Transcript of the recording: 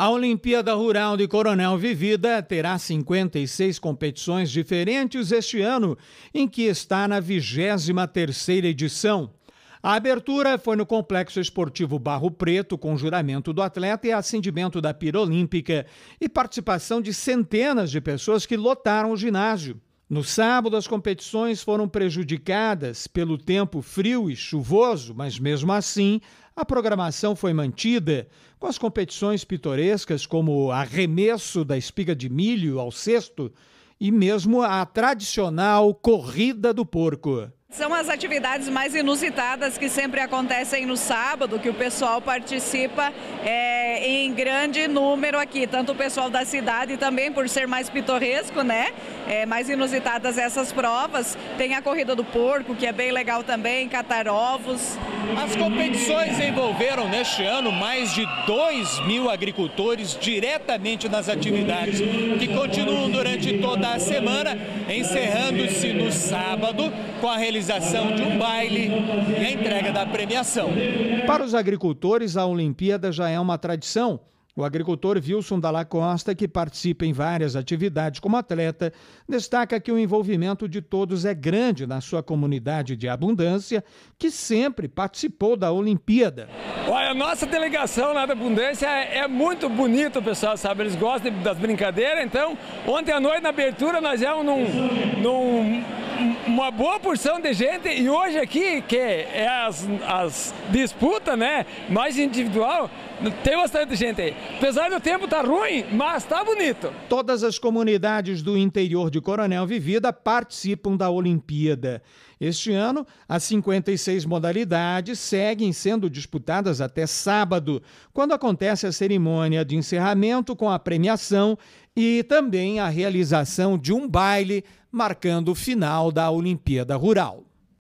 A Olimpíada Rural de Coronel Vivida terá 56 competições diferentes este ano, em que está na 23 edição. A abertura foi no Complexo Esportivo Barro Preto, com juramento do atleta e acendimento da pira olímpica, e participação de centenas de pessoas que lotaram o ginásio. No sábado, as competições foram prejudicadas pelo tempo frio e chuvoso, mas mesmo assim, a programação foi mantida, com as competições pitorescas como o arremesso da espiga de milho ao cesto e mesmo a tradicional corrida do porco. São as atividades mais inusitadas que sempre acontecem no sábado, que o pessoal participa é, em grande número aqui, tanto o pessoal da cidade também, por ser mais pitoresco, né? É, mais inusitadas essas provas. Tem a corrida do porco, que é bem legal também, catar ovos. As competições envolveram neste ano mais de 2 mil agricultores diretamente nas atividades, que continuam durante toda a semana, encerrando-se no sábado com a realização realização de um baile e a entrega da premiação. Para os agricultores, a Olimpíada já é uma tradição. O agricultor Wilson Dalla Costa, que participa em várias atividades como atleta, destaca que o envolvimento de todos é grande na sua comunidade de abundância, que sempre participou da Olimpíada. Olha, a nossa delegação lá da Abundância é muito bonito, pessoal, sabe? Eles gostam das brincadeiras, então, ontem à noite, na abertura, nós éramos num, num uma boa porção de gente e hoje aqui, que é as, as disputas, né, mais individual, tem bastante gente aí. Apesar do tempo tá ruim, mas tá bonito. Todas as comunidades do interior de Coronel Vivida participam da Olimpíada. Este ano, as 56 modalidades seguem sendo disputadas até sábado, quando acontece a cerimônia de encerramento com a premiação e também a realização de um baile marcando o final da Olimpíada Rural.